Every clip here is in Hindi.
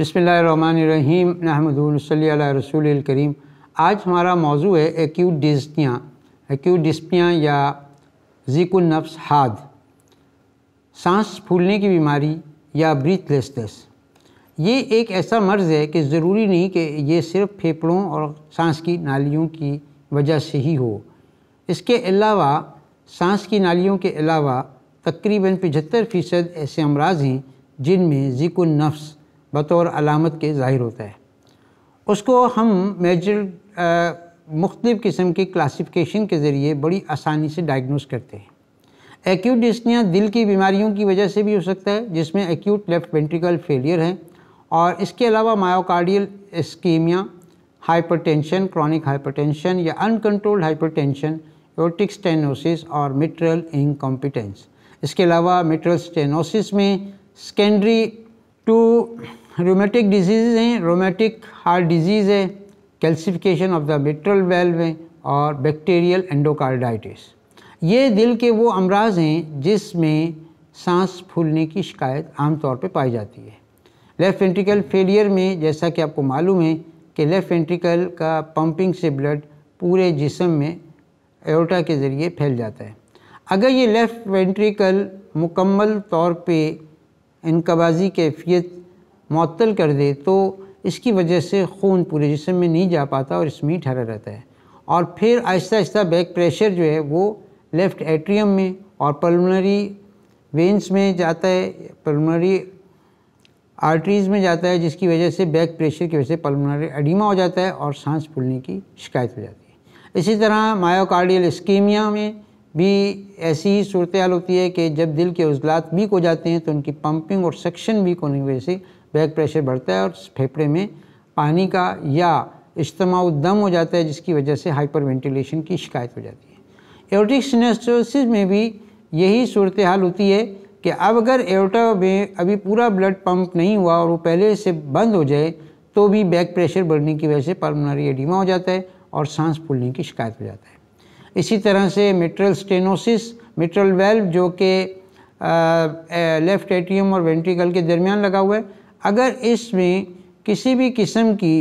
बसमीम नहमदल रसूल करीम आज हमारा मौजू है एक्यूट डिस्पियाँ एक्यूट डिस्पियाँ या नफ्स हाद सांस फूलने की बीमारी या ब्रीथलेसनेस ये एक ऐसा मर्ज़ है कि ज़रूरी नहीं कि ये सिर्फ फेफड़ों और सांस की नालियों की वजह से ही हो इसके अलावा सांस की नालियों के अलावा तकरीबन पचहत्तर फ़ीसद ऐसे अमराज हैं जिनमें नफ्स बतौर अलामत के ज़ाहिर होता है उसको हम मेजर मुख्तलिफ़ किस्म की क्लासिफिकेशन के ज़रिए बड़ी आसानी से डायग्नोस करते हैं एक्यूट डिस्निया दिल की बीमारियों की वजह से भी हो सकता है जिसमें एक्यूट लेफ़्ट वेंट्रिकल फेलियर है और इसके अलावा myocardial hyper hypertension chronic hypertension या अनकंट्रोल्ड हाइपरटेंशन एटिक स्टेनोसिस और मिट्रल इनकॉम्पिटेंस इसके अलावा मिट्रल स्टेनोसिस में सेकेंडरी टू रोमेटिक डिजीज़ हैं रोमेटिक हार्ट डिजीज़ है calcification of the mitral valve है और बैक्टीरियल एंडोकार्डाइटिस ये दिल के वो अमराज हैं जिसमें सांस फूलने की शिकायत आमतौर पर पाई जाती है लेफ़्ट वेंट्रिकल फेलियर में जैसा कि आपको मालूम है कि लेफ़्ट वेंट्रिकल का पंपिंग से ब्लड पूरे जिसम में एरोटा के ज़रिए फैल जाता है अगर ये लेफ़्ट वेंट्रिकल मुकम्मल तौर पे इनकबाजी कैफियत मअतल कर दे तो इसकी वजह से खून पूरे जिसम में नहीं जा पाता और इसमें ही ठहरा रहता है और फिर आहिस्ता आहिस्ता बैक प्रेशर जो है वो लेफ़्ट एट्रियम में और पल्मोनरी वेंस में जाता है पल्मोनरी आर्टरीज़ में जाता है जिसकी वजह से बैक प्रेशर की वजह से पल्मोनरी एडिमा हो जाता है और सांस फूलने की शिकायत हो जाती है इसी तरह मायोकार्डियल स्कीमिया में भी ऐसी ही सूरत हाल होती है कि जब दिल के उजलात वीक हो जाते हैं तो उनकी पंपिंग और सक्शन वीक होने की वजह से बैक प्रेशर बढ़ता है और फेफड़े में पानी का या इज्तमा दम हो जाता है जिसकी वजह से हाइपर वेंटिलेशन की शिकायत हो जाती है एरोटिक सिनेस्टोसिस में भी यही सूरत हाल होती है कि अब अगर एरोटा में अभी पूरा ब्लड पंप नहीं हुआ और वो पहले से बंद हो जाए तो भी बैक प्रेशर बढ़ने की वजह से पर्मनारी एडिमा हो जाता है और सांस फूलने की शिकायत हो जाता है इसी तरह से मिट्रल स्टेनोसिस मिट्रल वेल्व जो कि लेफ़्ट एटीएम और वेंट्रिकल के दरमियान लगा हुआ है अगर इसमें किसी भी किस्म की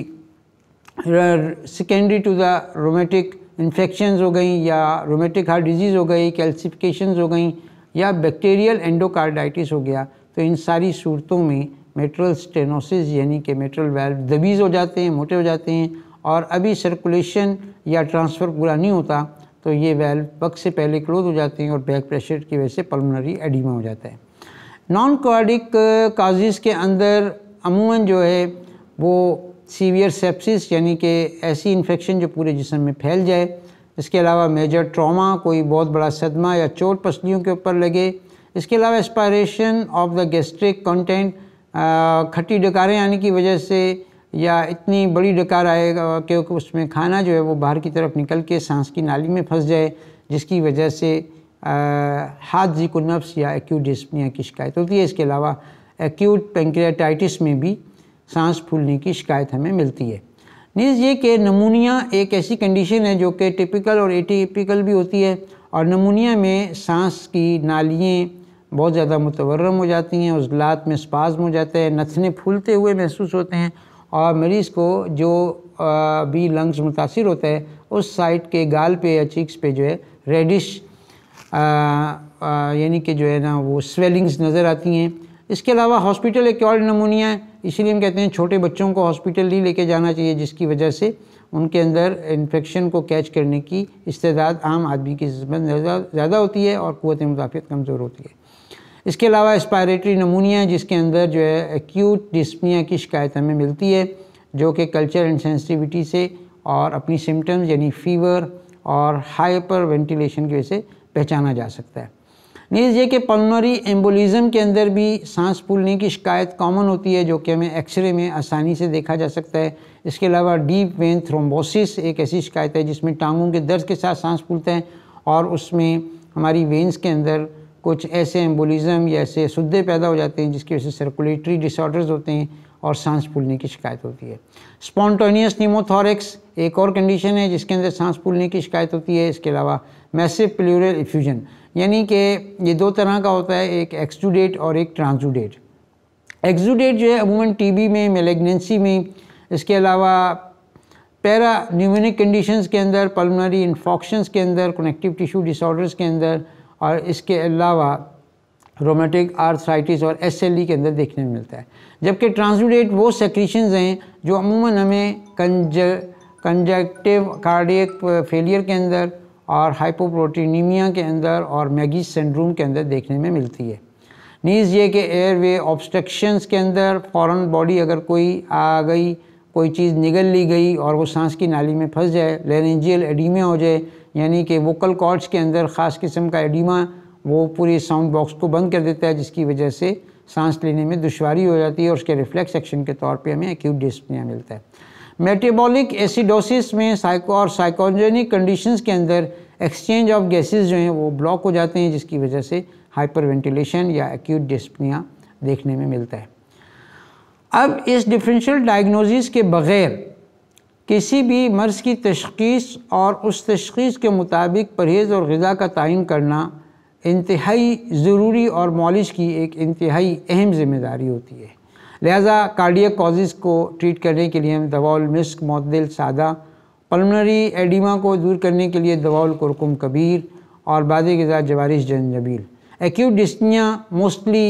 secondary to the rheumatic infections हो गई या रोमेटिक हार्ट डिजीज़ हो गई कैल्सिफिकेशन हो गई या बैक्टीरियल एंडोकार्डाइटिस हो गया तो इन सारी सूरतों में मेट्रल स्टेनोसिस यानी कि मेट्रल वैल्व दबीज़ हो जाते हैं मोटे हो जाते हैं और अभी सर्कुलेशन या ट्रांसफ़र पूरा नहीं होता तो ये वैल्व वक्त से पहले क्लोज हो जाते हैं और बैक प्रेशर की वजह से पल्मोनरी एडिमा हो जाता है नॉन कोडिक काजिज़ के अंदर अमूमन जो है वो सीवियर सेप्सिस यानी कि ऐसी इन्फेक्शन जो पूरे जिसम में फैल जाए इसके अलावा मेजर ट्रॉमा कोई बहुत बड़ा सदमा या चोट पसलियों के ऊपर लगे इसके अलावा aspiration of the gastric content खट्टी डकारें आने की वजह से या इतनी बड़ी डकार आएगा क्योंकि उसमें खाना जो है वो बाहर की तरफ निकल के सांस की नाली में फंस जाए जिसकी वजह से हाथ जी को नफ्स या एक्यूट डिस्पनिया की शिकायत होती है इसके अलावा एक्यूट पेंक्रियाटाइटिस में भी सांस फूलने की शिकायत हमें मिलती है नीज ये कि नमूनिया एक ऐसी कंडीशन है जो कि टिपिकल और एटीपिकल भी होती है और नमूनिया में सांस की नालियाँ बहुत ज़्यादा मुतवरम हो जाती हैं उजलात में स्पाजम हो जाता है नथने फूलते हुए महसूस होते हैं और मरीज़ को जो भी लंग्स मुतासर होता है उस साइड के गाल पे या चीक्स पे जो है रेडिश यानी कि जो है ना वो स्वेलिंग्स नज़र आती हैं इसके अलावा हॉस्पिटल एक और नमूनिया है इसीलिए हम कहते हैं छोटे बच्चों को हॉस्पिटल नहीं लेके जाना चाहिए जिसकी वजह से उनके अंदर इन्फेक्शन को कैच करने की इस्तेदाद आम आदमी की ज़्यादा होती है और क़वत मुदाफ़त कमज़ोर होती है इसके अलावा एस्पायरेटरी नमूनिया जिसके अंदर जो है एक्यूट डिस्पनिया की शिकायत हमें मिलती है जो कि कल्चर एंड से और अपनी सिम्टम्स यानी फ़ीवर और हाइपर वेंटिलेशन की वजह से पहचाना जा सकता है नीज ये कि पलनरी एम्बोलिज़म के अंदर भी सांस फूलने की शिकायत कॉमन होती है जो कि हमें एक्सरे में आसानी से देखा जा सकता है इसके अलावा डीप वेन थ्रोम्बोसिस एक ऐसी शिकायत है जिसमें टांगों के दर्द के साथ सांस फूलते हैं और उसमें हमारी वेंस के अंदर कुछ ऐसे एम्बोलिज़म या ऐसे सुद्दे पैदा हो जाते हैं जिसकी वजह से सर्कुलेटरी डिसऑर्डर्स होते हैं और सांस फूलने की शिकायत होती है स्पॉन्टोनियस न्यूमोथोरिक्स एक और कंडीशन है जिसके अंदर सांस फूलने की शिकायत होती है इसके अलावा मैसिव प्लूरल इफ्यूजन यानी कि ये दो तरह का होता है एक एक्सटूडेट और एक ट्रांसजूडेट एक्सुडेट जो है अमूमन टीबी में मेलेग्नेंसी में इसके अलावा पैरा न्यूमोनिक कंडीशंस के अंदर पल्मोनरी इन्फॉक्शंस के अंदर कनेक्टिव टिश्यू डिसऑर्डर्स के अंदर और इसके अलावा रोमेटिक आर्थराइटिस और एस के अंदर देखने में मिलता है जबकि ट्रांसमिडेट वो सेक्रीशंस हैं जो अमूमन हमें कंज कंजक्टिव कार्डियक फेलियर के अंदर और हाइपोप्रोटीनीमिया के अंदर और मैगी सिंड्रोम के अंदर देखने में मिलती है नीज़ ये कि एयरवे ऑब्स्ट्रक्शंस के अंदर फॉरन बॉडी अगर कोई आ गई कोई चीज़ निगल ली गई और वो सांस की नाली में फंस जाए लेरेंजियल एडीमिया हो जाए यानी कि वोकल कॉर्ड्स के अंदर ख़ास किस्म का एडीमा वो पूरे साउंड बॉक्स को बंद कर देता है जिसकी वजह से सांस लेने में दुशारी हो जाती है और उसके रिफ्लेक्स एक्शन के तौर पे हमें एक्यूट डिस्पनिया मिलता है मेटाबॉलिक एसिडोसिस में साइको और साइकोजेनिक कंडीशंस के अंदर एक्सचेंज ऑफ गैसेस जो हैं वो ब्लॉक हो जाते हैं जिसकी वजह से हाइपर वेंटिलेशन या एक्यूट डिस्पनिया देखने में मिलता है अब इस डिफ्रेंशल डायग्नोजिस के बग़ैर किसी भी मर्ज़ की तशखीस और उस तशखीस के मुताबिक परहेज़ और गज़ा का तयन करना इंतहाई ज़रूरी और मॉलिश की एक इंतहाई अहम जिम्मेदारी होती है लिहाजा कार्डियक कॉजेज़ को ट्रीट करने के लिए हम दवाल मिस्क मतदिल सादा पलमनरी एडिमा को दूर करने के लिए दवाल कुरकुम कबीर और बाद गज़ा जवारिश जबील एक्यूट डिस्निया मोस्टली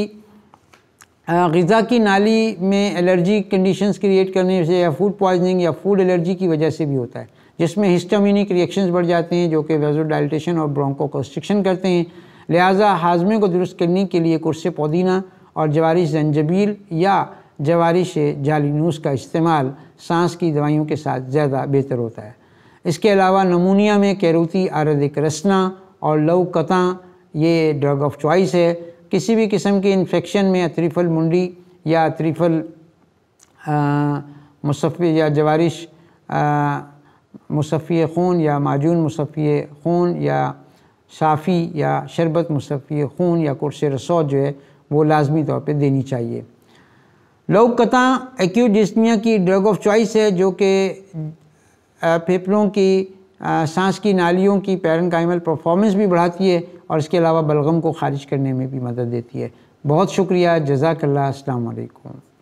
गज़ा की नाली में एलर्जी कंडीशंस क्रिएट करने से या फूड पॉइजनिंग या फूड एलर्जी की वजह से भी होता है जिसमें हिस्टामिनिक रिएक्शंस बढ़ जाते हैं जो कि वेजो और ब्रोंको करते हैं लिहाजा हाजमे को दुरुस्त करने के लिए कुर्से पुदीना और जवारिश जंजबील या जवारिश जालीनूस का इस्तेमाल सांस की दवाइयों के साथ ज़्यादा बेहतर होता है इसके अलावा नमूनिया में कैरूती आरदिक रसना और लव ये ड्रग ऑफ चॉइस है किसी भी किस्म के इन्फेक्शन में अतरीफल मुंडी या अतरीफल मुसफ़ी या जवारिश मुसफ़ी खून या माजून मुसफ़ी खून या साफ़ी या शरबत मुसफ़ी खून या कुर्स रसौ जो है वो लाजमी तौर पर देनी चाहिए लोग कता एक्यूट जिसमिया की ड्रग ऑफ चॉइस है जो कि फेफड़ों की सांस की नालियों की कामल परफॉर्मेंस भी बढ़ाती है और इसके अलावा बलगम को खारिज करने में भी मदद देती है बहुत शुक्रिया जजाकल्ला असलकुम